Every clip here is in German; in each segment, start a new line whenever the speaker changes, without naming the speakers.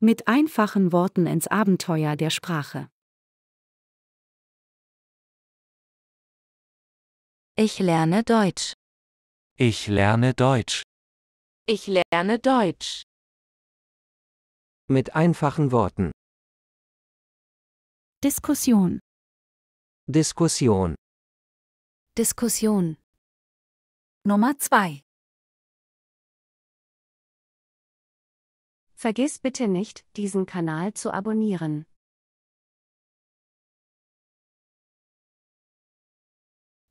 Mit einfachen Worten ins Abenteuer der Sprache. Ich lerne Deutsch. Ich lerne Deutsch. Ich lerne Deutsch. Mit einfachen Worten. Diskussion. Diskussion. Diskussion. Nummer 2. Vergiss bitte nicht, diesen Kanal zu abonnieren.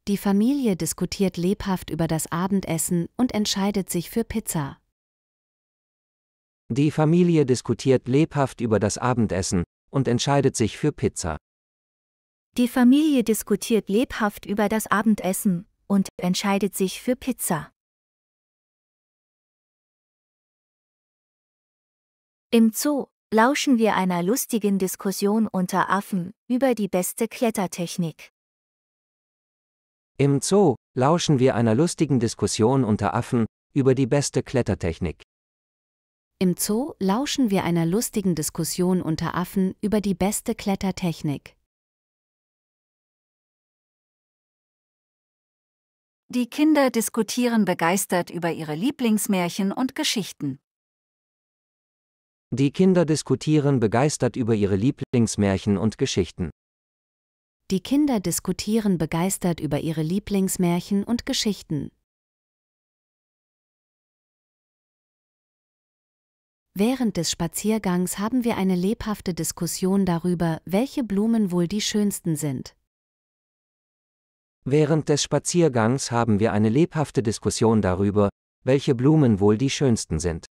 Die Familie diskutiert lebhaft über das Abendessen und entscheidet sich für Pizza.
Die Familie diskutiert lebhaft über das Abendessen und entscheidet sich für Pizza.
Die Familie diskutiert lebhaft über das Abendessen und entscheidet sich für Pizza. Im Zoo lauschen wir einer lustigen Diskussion unter Affen über die beste Klettertechnik.
Im Zoo lauschen wir einer lustigen Diskussion unter Affen über die beste Klettertechnik.
Im Zoo lauschen wir einer lustigen Diskussion unter Affen über die beste Klettertechnik. Die Kinder diskutieren begeistert über ihre Lieblingsmärchen und Geschichten.
Die Kinder diskutieren begeistert über ihre Lieblingsmärchen und Geschichten.
Die Kinder diskutieren begeistert über ihre Lieblingsmärchen und Geschichten. Während des Spaziergangs haben wir eine lebhafte Diskussion darüber, welche Blumen wohl die schönsten sind.
Während des Spaziergangs haben wir eine lebhafte Diskussion darüber, welche Blumen wohl die schönsten sind.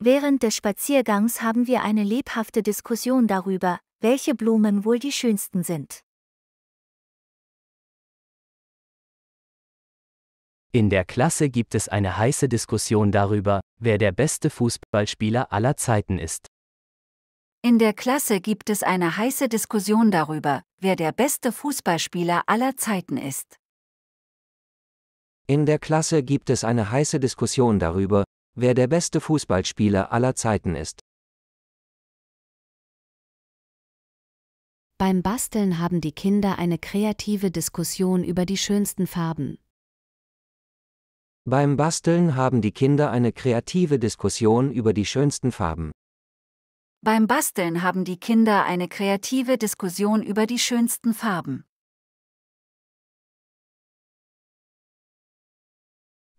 Während des Spaziergangs haben wir eine lebhafte Diskussion darüber, welche Blumen wohl die schönsten sind. In der Klasse gibt es eine heiße Diskussion darüber, wer der beste Fußballspieler
aller Zeiten ist.
In der Klasse gibt es eine heiße Diskussion darüber, wer der beste Fußballspieler aller Zeiten ist.
In der Klasse gibt es eine heiße Diskussion darüber, wer der beste Fußballspieler aller Zeiten ist.
Beim Basteln haben die Kinder eine kreative Diskussion über die schönsten Farben.
Beim Basteln haben die Kinder eine kreative Diskussion über die schönsten Farben.
Beim Basteln haben die Kinder eine kreative Diskussion über die schönsten Farben.